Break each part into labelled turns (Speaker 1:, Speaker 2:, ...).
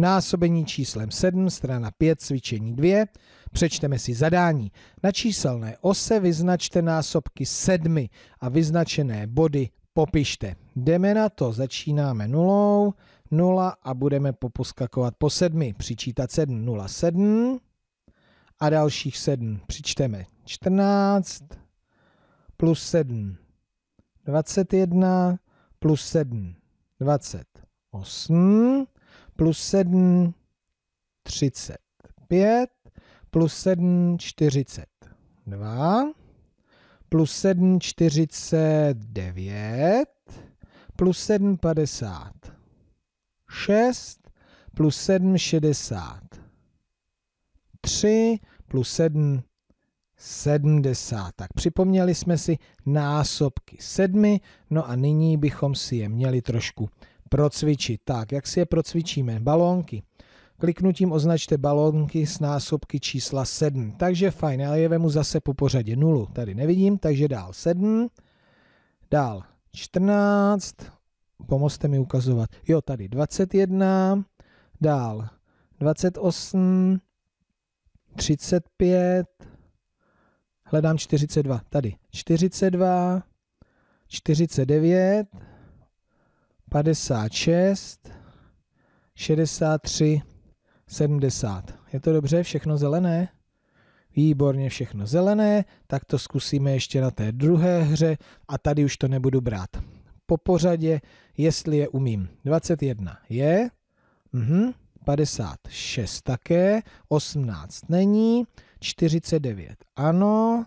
Speaker 1: násobení číslem 7, strana 5, cvičení 2. Přečteme si zadání. Na číselné ose vyznačte násobky 7 a vyznačené body popište. Jdeme na to, začínáme nulou, 0 a budeme poposkakovat po 7, přičítat 7, 0, 7 a dalších 7 přičteme 14 plus 7, 21 plus 7, 28 plus 7, 35, plus 7, 42, plus 7, 49, plus 7, 50, 6, plus 7, 60, 3, plus 7, 70. Tak připomněli jsme si násobky sedmi, no a nyní bychom si je měli trošku Procvičit. Tak, jak si je procvičíme? Balónky. Kliknutím označte balónky s násobky čísla 7. Takže fajn, ale je vemu zase po pořadě 0. Tady nevidím, takže dál 7. Dál 14. Pomozte mi ukazovat. Jo, tady 21. Dál 28. 35. Hledám 42. Tady 42. 49. 56, 63, 70. Je to dobře? Všechno zelené? Výborně všechno zelené, tak to zkusíme ještě na té druhé hře a tady už to nebudu brát. Po pořadě, jestli je umím. 21 je, mhm, 56 také, 18 není, 49 ano,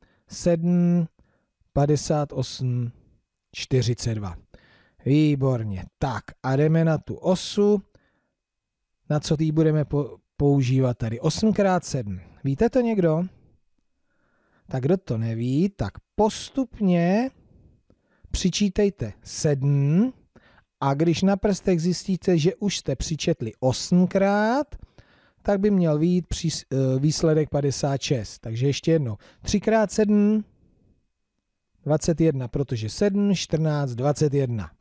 Speaker 1: 7, 58, 42. Výborně. Tak a jdeme na tu osu. Na co tý budeme po, používat tady? 8x7. Víte to někdo? Tak kdo to neví, tak postupně přičítejte 7 a když na prstech zjistíte, že už jste přičetli 8 krát, tak by měl výjít při, eh, výsledek 56. Takže ještě jedno. 3 x 7, 21, protože 7, 14, 21.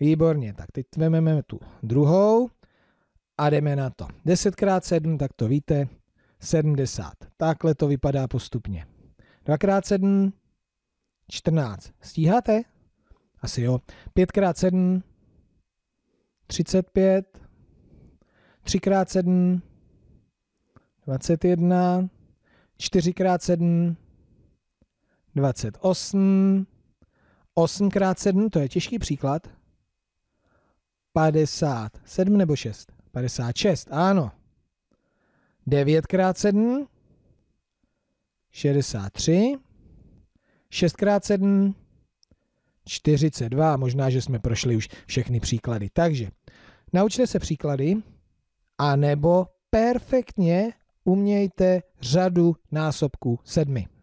Speaker 1: Výborně, tak teď vezmeme tu druhou a jdeme na to. 10 x 7, tak to víte, 70. Takhle to vypadá postupně. 2 x 7, 14. Stíháte? Asi jo. 5 x 7, 35. 3 x 7, 21, 4x7, 28, 8x7, to je těžký příklad, 57 nebo 6? 56, ano. 9x7, 63, 6x7, 42, možná, že jsme prošli už všechny příklady. Takže naučte se příklady, anebo perfektně umějte řadu násobku sedmi.